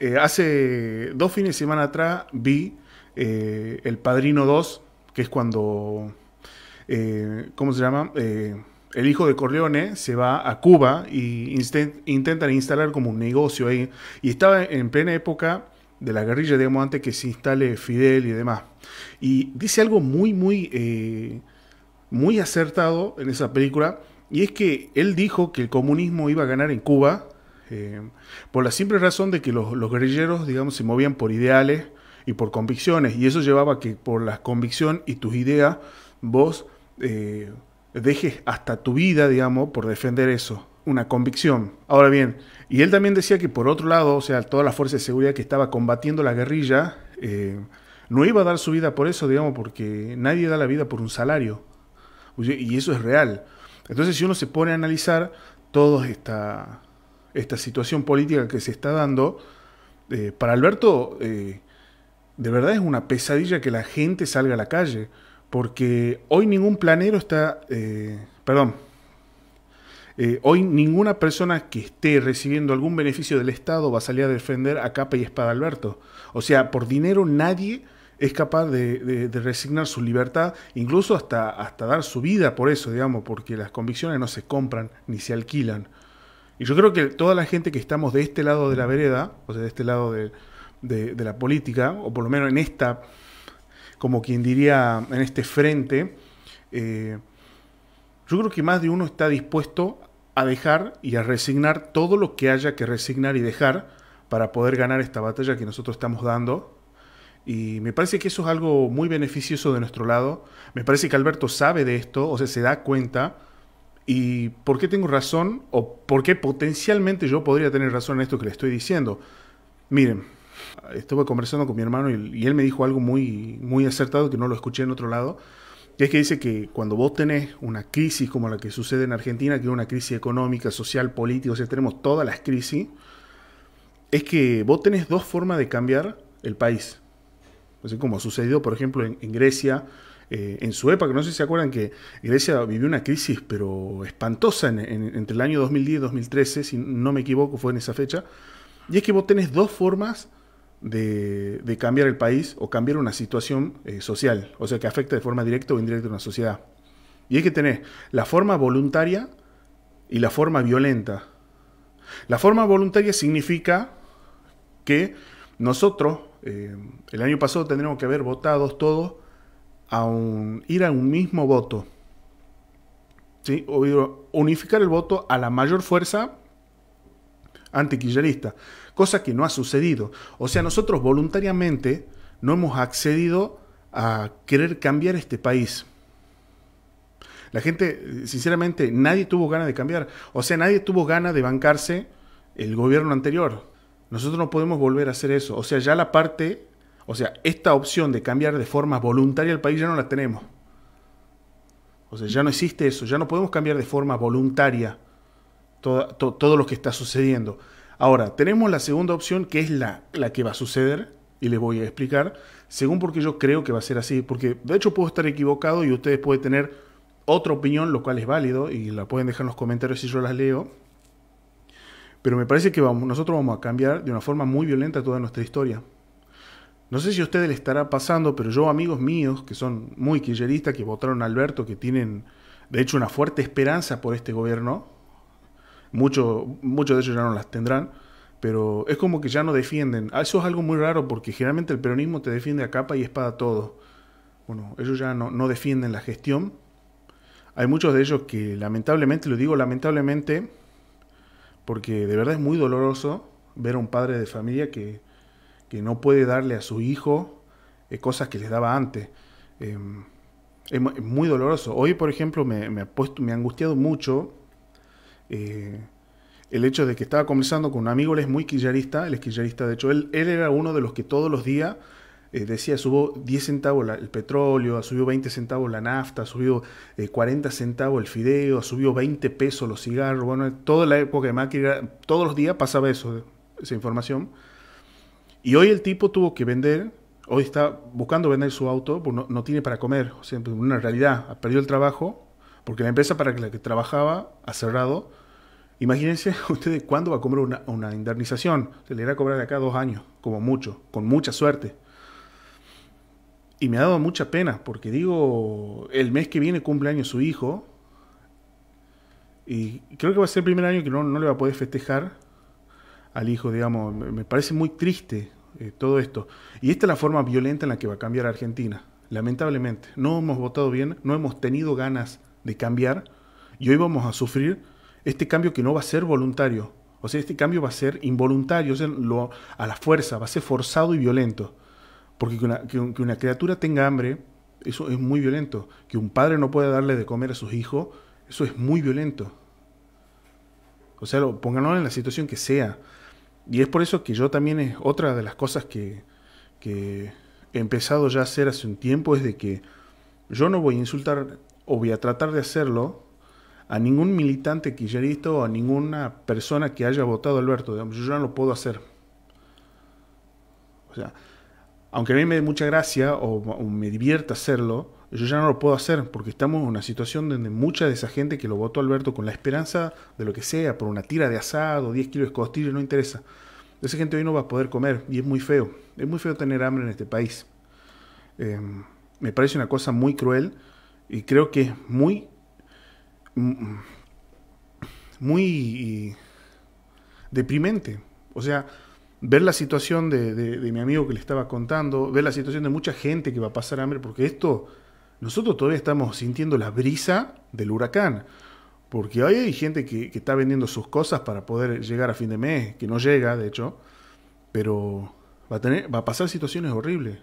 Eh, hace dos fines de semana atrás vi eh, El Padrino 2, que es cuando, eh, ¿cómo se llama? el hijo de Corleone se va a Cuba y intentan instalar como un negocio ahí. Y estaba en plena época de la guerrilla, digamos, antes que se instale Fidel y demás. Y dice algo muy, muy, muy acertado en esa película. Y es que él dijo que el comunismo iba a ganar en Cuba eh, por la simple razón de que los, guerrilleros, digamos, se movían por ideales y por convicciones, y eso llevaba a que por la convicción y tus ideas, vos eh, dejes hasta tu vida, digamos, por defender eso, una convicción. Ahora bien, y él también decía que por otro lado, o sea, toda la fuerza de seguridad que estaba combatiendo la guerrilla, eh, no iba a dar su vida por eso, digamos, porque nadie da la vida por un salario. Y eso es real. Entonces, si uno se pone a analizar todos esta, esta situación política que se está dando, eh, para Alberto eh, de verdad es una pesadilla que la gente salga a la calle, porque hoy ningún planero está, eh, perdón, hoy ninguna persona que esté recibiendo algún beneficio del Estado va a salir a defender a capa y espada Alberto. O sea, por dinero nadie es capaz de, resignar su libertad, incluso hasta, hasta dar su vida por eso, digamos, porque las convicciones no se compran ni se alquilan. Y yo creo que toda la gente que estamos de este lado de la vereda, o sea, de este lado de, la política, o por lo menos en esta, como quien diría, en este frente, eh, yo creo que más de uno está dispuesto a dejar y a resignar todo lo que haya que resignar y dejar para poder ganar esta batalla que nosotros estamos dando. Y me parece que eso es algo muy beneficioso de nuestro lado. Me parece que Alberto sabe de esto, o sea, se da cuenta y por qué tengo razón o por qué potencialmente yo podría tener razón en esto que le estoy diciendo. Miren, estuve conversando con mi hermano y, él me dijo algo muy, muy acertado que no lo escuché en otro lado. Y es que dice que cuando vos tenés una crisis como la que sucede en Argentina, que es una crisis económica, social, política, o sea, tenemos todas las crisis, es que vos tenés dos formas de cambiar el país. Así como sucedió, por ejemplo, en Grecia, eh, en su época, no sé si se acuerdan que Grecia vivió una crisis pero espantosa entre el año 2010 y 2013, si no me equivoco fue en esa fecha, y es que vos tenés dos formas de, de cambiar el país o cambiar una situación eh, social, o sea, que afecta de forma directa o indirecta a una sociedad. Y es que tenés la forma voluntaria y la forma violenta. La forma voluntaria significa que nosotros, eh, el año pasado tendríamos que haber votado todos a ir a un mismo voto. unificar el voto a la mayor fuerza antiquillerista, cosa que no ha sucedido. O sea, nosotros voluntariamente no hemos accedido a querer cambiar este país. La gente, sinceramente, nadie tuvo ganas de cambiar. O sea, nadie tuvo ganas de bancarse el gobierno anterior. Nosotros no podemos volver a hacer eso. O sea, ya la parte o sea, esta opción de cambiar de forma voluntaria el país ya no la tenemos. O sea, ya no existe eso, ya no podemos cambiar de forma voluntaria todo, lo que está sucediendo. Ahora, tenemos la segunda opción que es la, la que va a suceder, y les voy a explicar, según porque yo creo que va a ser así, porque de hecho puedo estar equivocado y ustedes pueden tener otra opinión, lo cual es válido, y la pueden dejar en los comentarios si yo las leo. Pero me parece que vamos, nosotros vamos a cambiar de una forma muy violenta toda nuestra historia. No sé si a ustedes les estará pasando, pero yo, amigos míos que son muy quilleristas, que votaron a Alberto, que tienen de hecho una fuerte esperanza por este gobierno, muchos muchos de ellos ya no las tendrán, pero es como que ya no defienden. Ah, eso es algo muy raro porque generalmente el peronismo te defiende a capa y espada todo. Bueno, ellos ya no, no defienden la gestión. Hay muchos de ellos que lamentablemente, lo digo lamentablemente, porque de verdad es muy doloroso ver a un padre de familia que que no puede darle a su hijo eh, cosas que les daba antes. Em, es muy doloroso. Hoy, por ejemplo, me, ha, puesto, me angustiado mucho eh, el hecho de que estaba conversando con un amigo, él es muy quillarista, él quillarista, de hecho, él, él era uno de los que todos los días eh, decía, subo 10 centavos el petróleo, subió 20 centavos la nafta, subió eh, 40 centavos el fideo, subió 20 pesos los cigarros, bueno, toda la época de Macri, todos los días pasaba eso, esa información. Y hoy el tipo tuvo que vender, hoy está buscando vender su auto, pues no, tiene para comer, o sea, pues, una realidad, ha perdido el trabajo, porque la empresa para la que trabajaba ha cerrado. Imagínense ustedes cuándo va a cobrar una, indemnización. Se le irá a cobrar de acá dos años, como mucho, con mucha suerte. Y me ha dado mucha pena, porque digo, el mes que viene cumple su hijo. Y creo que va a ser el primer año que no, no le va a poder festejar al hijo, digamos, me parece muy triste eh, todo esto. Y esta es la forma violenta en la que va a cambiar Argentina, lamentablemente. No hemos votado bien, no hemos tenido ganas de cambiar y hoy vamos a sufrir este cambio que no va a ser voluntario. O sea, este cambio va a ser involuntario, o sea, a la fuerza, va a ser forzado y violento. Porque que una, criatura tenga hambre, eso es muy violento. Que un padre no pueda darle de comer a sus hijos, eso es muy violento. O sea, pónganlo en la situación que sea. Y es por eso que yo también es otra de las cosas que, he empezado ya a hacer hace un tiempo, es de que yo no voy a insultar o voy a tratar de hacerlo a ningún militante kirchnerista o a ninguna persona que haya votado Alberto. yo ya no lo puedo hacer. O sea, aunque a mí me dé mucha gracia o me divierta hacerlo, yo ya no lo puedo hacer porque estamos en una situación donde mucha de esa gente que lo votó Alberto con la esperanza de lo que sea, por una tira de asado, 10 kilos de costillas, no interesa. Esa gente hoy no va a poder comer y es muy feo. Es muy feo tener hambre en este país. Em, me parece una cosa muy cruel y creo que es muy, mm, muy deprimente. O sea, ver la situación de, de, de mi amigo que le estaba contando, ver la situación de mucha gente que va a pasar hambre, porque esto nosotros todavía estamos sintiendo la brisa del huracán. Porque hoy hay gente que, está vendiendo sus cosas para poder llegar a fin de mes, que no llega, de hecho, pero va a, tener, va a pasar situaciones horribles.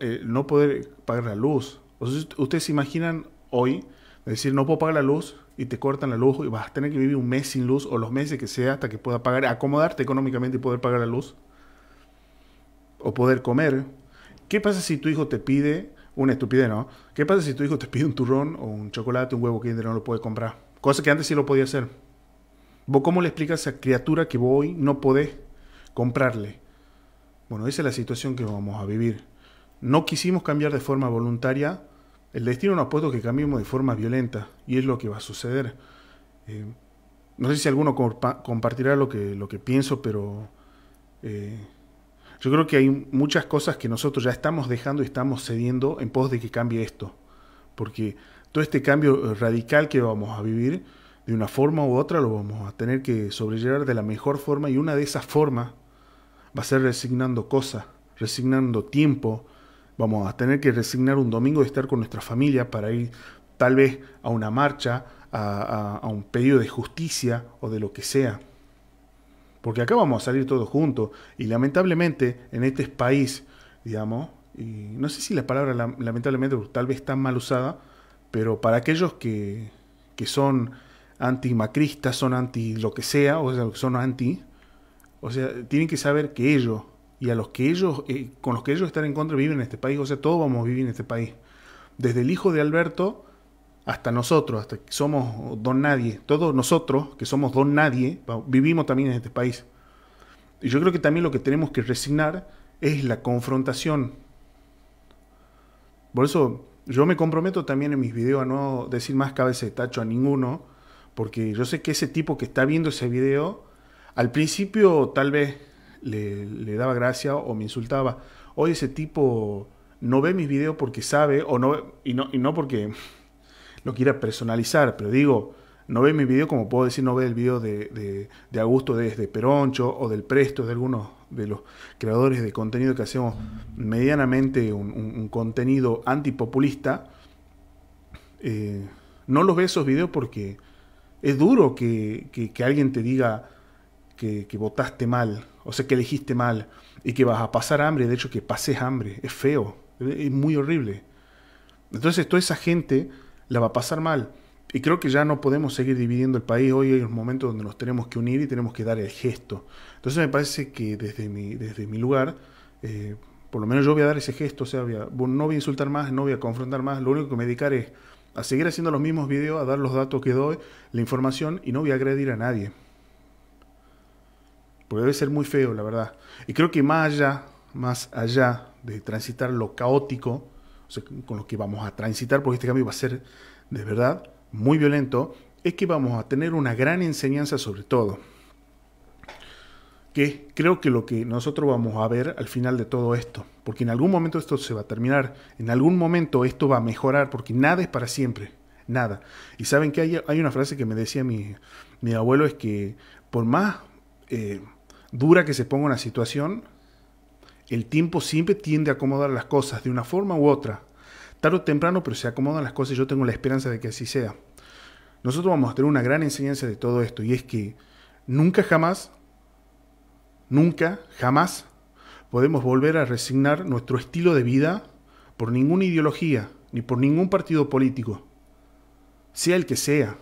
Eh, no poder pagar la luz. Ustedes se imaginan hoy decir, no puedo pagar la luz y te cortan la luz y vas a tener que vivir un mes sin luz o los meses que sea hasta que pueda pagar, acomodarte económicamente y poder pagar la luz. O poder comer. ¿Qué pasa si tu hijo te pide una estupidez, ¿no? ¿Qué pasa si tu hijo te pide un turrón o un chocolate, un huevo kinder, no lo puede comprar? Cosa que antes sí lo podía hacer. cómo le explicas a esa criatura que vos hoy no podés comprarle? Bueno, esa es la situación que vamos a vivir. No quisimos cambiar de forma voluntaria. El destino nos ha puesto que cambiemos de forma violenta y es lo que va a suceder. Eh, no sé si alguno compartirá lo que, pienso, pero eh, yo creo que hay muchas cosas que nosotros ya estamos dejando y estamos cediendo en pos de que cambie esto. Porque todo este cambio radical que vamos a vivir, de una forma u otra lo vamos a tener que sobrellevar de la mejor forma y una de esas formas va a ser resignando cosas, resignando tiempo. Vamos a tener que resignar un domingo de estar con nuestra familia para ir tal vez a una marcha, a, un pedido de justicia o de lo que sea porque acá vamos a salir todos juntos y lamentablemente en este país, digamos, y no sé si la palabra lamentablemente tal vez está mal usada, pero para aquellos que, que son anti son anti lo que sea, o sea, son anti, o sea, tienen que saber que ellos y a los que ellos, eh, con los que ellos están en contra viven en este país, o sea, todos vamos a vivir en este país. Desde el hijo de Alberto hasta nosotros, hasta que somos don nadie, todos nosotros que somos don nadie, vivimos también en este país. Y yo creo que también lo que tenemos que resignar es la confrontación. Por eso yo me comprometo también en mis videos a no decir más cabeza de tacho a ninguno, porque yo sé que ese tipo que está viendo ese video, al principio tal vez le, daba gracia o me insultaba. Hoy ese tipo no ve mis videos porque sabe, o no, y, no, y no porque lo quiera personalizar, pero digo, no ve mi video como puedo decir, no ve el video de, de, de Augusto desde Peroncho o del Presto, de algunos de los creadores de contenido que hacemos medianamente un, contenido antipopulista. Eh, no los ve esos videos porque es duro que, alguien te diga que, que, votaste mal, o sea, que elegiste mal y que vas a pasar hambre, de hecho que pases hambre, es feo, es muy horrible. Entonces toda esa gente la va a pasar mal. Y creo que ya no podemos seguir dividiendo el país. Hoy hay un momento donde nos tenemos que unir y tenemos que dar el gesto. Entonces me parece que desde mi, desde mi lugar, eh, por lo menos yo voy a dar ese gesto. O sea, no voy a insultar más, no voy a confrontar más. Lo único que me dedicaré es a seguir haciendo los mismos videos, a dar los datos que doy, la información y no voy a agredir a nadie. Porque debe ser muy feo, la verdad. Y creo que más allá, más allá de transitar lo caótico, con lo que vamos a transitar, porque este cambio va a ser de verdad muy violento, es que vamos a tener una gran enseñanza sobre todo. Que creo que lo que nosotros vamos a ver al final de todo esto, porque en algún momento esto se va a terminar, en algún momento esto va a mejorar, porque nada es para siempre, nada. Y saben que hay, una frase que me decía mi, abuelo, es que por más eh, dura que se ponga una situación, el tiempo siempre tiende a acomodar las cosas de una forma u otra. Tarde o temprano, pero se acomodan las cosas y yo tengo la esperanza de que así sea. Nosotros vamos a tener una gran enseñanza de todo esto y es que nunca jamás, nunca jamás podemos volver a resignar nuestro estilo de vida por ninguna ideología ni por ningún partido político, sea el que sea.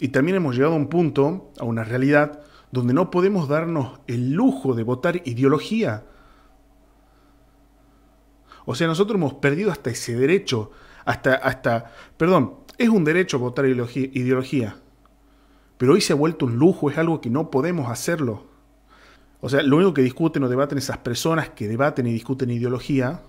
Y también hemos llegado a un punto, a una realidad, donde no podemos darnos el lujo de votar ideología. O sea, nosotros hemos perdido hasta ese derecho, hasta, hasta, perdón, es un derecho votar ideología, pero hoy se ha vuelto un lujo, es algo que no podemos hacerlo. O sea, lo único que discuten o debaten esas personas que debaten y discuten ideología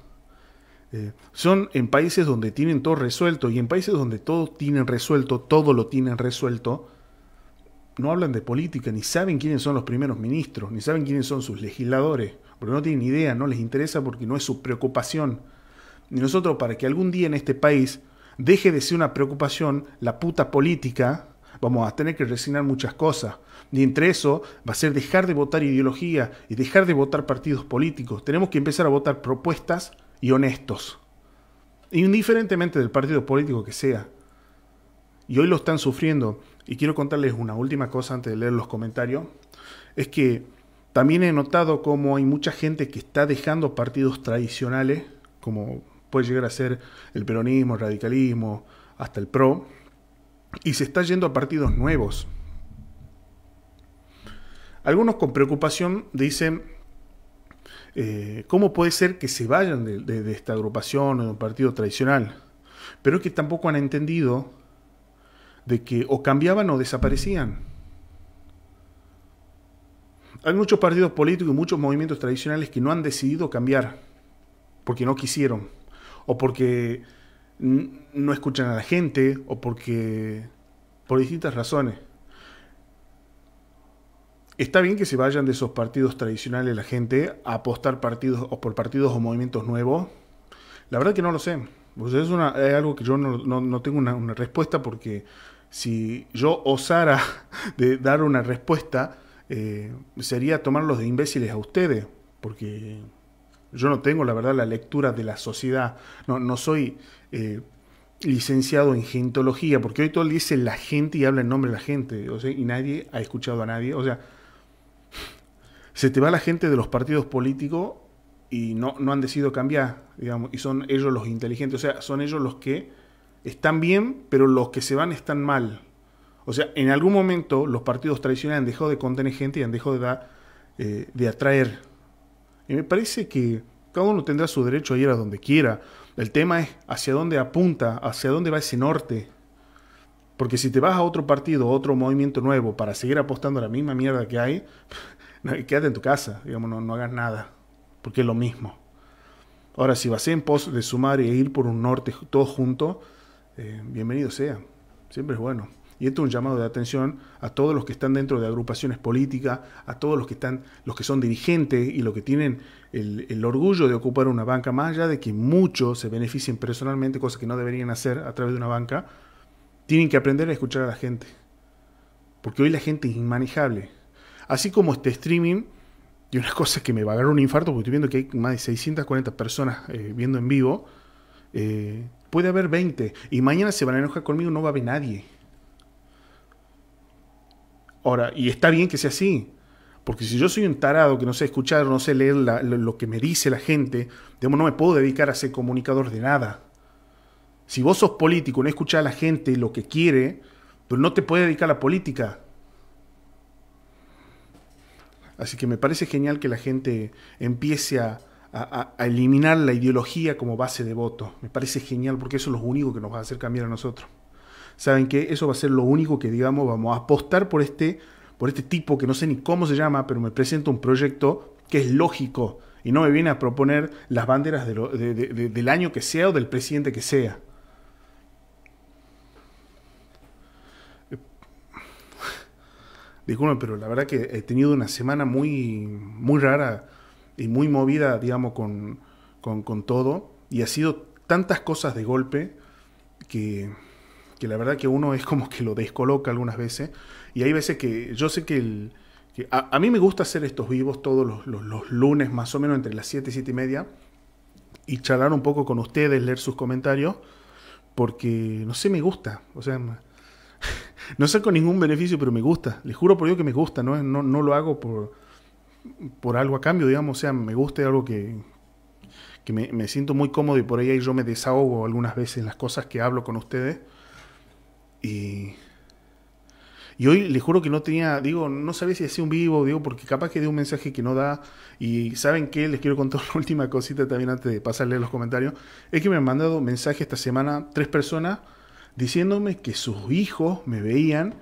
eh, son en países donde tienen todo resuelto y en países donde todo tienen resuelto, todo lo tienen resuelto, no hablan de política, ni saben quiénes son los primeros ministros, ni saben quiénes son sus legisladores, porque no tienen idea, no les interesa porque no es su preocupación. Y nosotros para que algún día en este país deje de ser una preocupación la puta política, vamos a tener que resignar muchas cosas. Y entre eso va a ser dejar de votar ideología y dejar de votar partidos políticos. Tenemos que empezar a votar propuestas y honestos. Indiferentemente del partido político que sea. Y hoy lo están sufriendo. Y quiero contarles una última cosa antes de leer los comentarios. Es que también he notado cómo hay mucha gente que está dejando partidos tradicionales, como puede llegar a ser el peronismo, el radicalismo, hasta el PRO, y se está yendo a partidos nuevos. Algunos con preocupación dicen, eh, ¿cómo puede ser que se vayan de esta agrupación o de un partido tradicional? Pero es que tampoco han entendido de que o cambiaban o desaparecían. Hay muchos partidos políticos y muchos movimientos tradicionales que no han decidido cambiar porque no quisieron o porque no escuchan a la gente o porque por distintas razones. Está bien que se vayan de esos partidos tradicionales la gente a apostar partidos o por partidos o movimientos nuevos. La verdad que no lo sé. es, algo que yo no, tengo una respuesta porque si yo osara de dar una respuesta, eh, sería tomarlos de imbéciles a ustedes, porque yo no tengo, la verdad, la lectura de la sociedad. No, soy eh, licenciado en gentología, porque hoy todo día dice la gente y habla en nombre de la gente, y nadie ha escuchado a nadie. O sea, se te va la gente de los partidos políticos y no, no han decidido cambiar, digamos, y son ellos los inteligentes, o sea, son ellos los que están bien, pero los que se van están mal. O sea, en algún momento los partidos tradicionales han dejado de contener gente y han dejado de, eh, de atraer. Y me parece que cada uno tendrá su derecho a ir a donde quiera. El tema es hacia dónde apunta, hacia dónde va ese norte. Porque si te vas a otro partido, otro movimiento nuevo, para seguir apostando a la misma mierda que hay, quédate en tu casa, digamos, no, no hagas nada, porque es lo mismo. Ahora, si vas en pos de sumar e ir por un norte todos juntos, eh, bienvenido sea, siempre es bueno. Y esto es un llamado de atención a todos los que están dentro de agrupaciones políticas, a todos los que están, los que son dirigentes y los que tienen el, orgullo de ocupar una banca, más allá de que muchos se beneficien personalmente, cosas que no deberían hacer a través de una banca, tienen que aprender a escuchar a la gente. Porque hoy la gente es inmanejable. Así como este streaming, y una cosa que me va a dar un infarto, porque estoy viendo que hay más de 640 personas eh, viendo en vivo. Eh, Puede haber 20. Y mañana se van a enojar conmigo, no va a haber nadie. Ahora, y está bien que sea así. Porque si yo soy un tarado que no sé escuchar, no sé leer lo, que me dice la gente, no me puedo dedicar a ser comunicador de nada. Si vos sos político, no escuchás a la gente lo que quiere, pues no te puedes dedicar a la política. Así que me parece genial que la gente empiece a, a, eliminar la ideología como base de voto. Me parece genial porque eso es lo único que nos va a hacer cambiar a nosotros. Saben que eso va a ser lo único que, digamos, vamos a apostar por este, por este tipo que no sé ni cómo se llama, pero me presenta un proyecto que es lógico y no me viene a proponer las banderas del año que sea o del presidente que sea. Eh, disculpen, pero la verdad que he tenido una semana muy, muy rara y muy movida, digamos, con, todo. Y ha sido tantas cosas de golpe que, la verdad que uno es como que lo descoloca algunas veces. Y hay veces que yo sé que, a, mí me gusta hacer estos vivos todos los, lunes, más o menos entre las 7 y 7 y media, y charlar un poco con ustedes, leer sus comentarios, porque no sé, me gusta. O sea, no saco ningún beneficio, pero me gusta. Les juro por Dios que me gusta, no, no lo hago por por algo a cambio, digamos, o sea, me guste algo que, me, siento muy cómodo y por ahí yo me desahogo algunas veces en las cosas que hablo con ustedes. Y, y hoy les juro que no tenía, digo, no sabía si hacía un vivo, digo, porque capaz que dio un mensaje que no da. Y saben qué, les quiero contar la última cosita también antes de pasarle los comentarios. Es que me han mandado mensajes esta semana tres personas diciéndome que sus hijos me veían.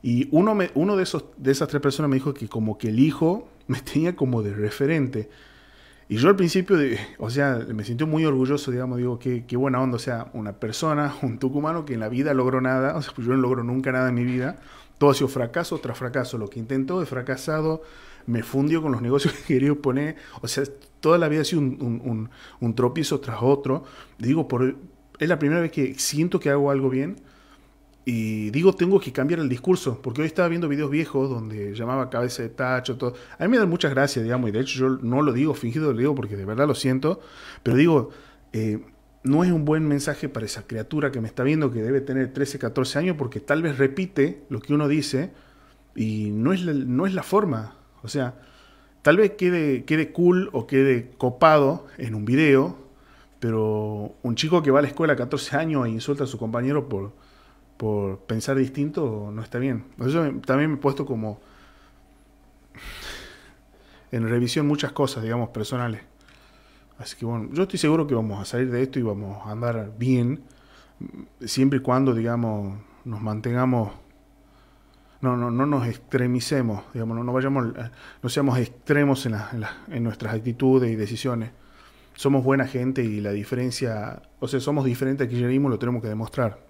Y uno, me, uno de, esos, de esas tres personas me dijo que como que el hijo me tenía como de referente. Y yo al principio, o sea, me sentí muy orgulloso, digamos, digo, qué, qué, buena onda, o sea, una persona, un tucumano que en la vida logró nada, o sea, pues yo no logro nunca nada en mi vida, todo ha sido fracaso tras fracaso, lo que intentó he fracasado, me fundió con los negocios que quería poner, o sea, toda la vida ha sido un, un, un tropiezo tras otro, digo, por, es la primera vez que siento que hago algo bien, y digo, tengo que cambiar el discurso, porque hoy estaba viendo videos viejos donde llamaba cabeza de tacho, todo. A mí me dan muchas gracias, digamos, y de hecho yo no lo digo fingido, lo digo porque de verdad lo siento, pero digo, eh, no es un buen mensaje para esa criatura que me está viendo que debe tener 13, 14 años, porque tal vez repite lo que uno dice y no es la, no es la forma. O sea, tal vez quede, quede cool o quede copado en un video, pero un chico que va a la escuela a 14 años e insulta a su compañero por por pensar distinto no está bien. Yo también me he puesto como en revisión muchas cosas, digamos, personales. Así que bueno, yo estoy seguro que vamos a salir de esto y vamos a andar bien, siempre y cuando, digamos, nos mantengamos, no, no, no nos extremicemos, digamos, no, vayamos, eh, no seamos extremos en, en, nuestras actitudes y decisiones. Somos buena gente y la diferencia, o sea, somos diferentes al mismo lo tenemos que demostrar.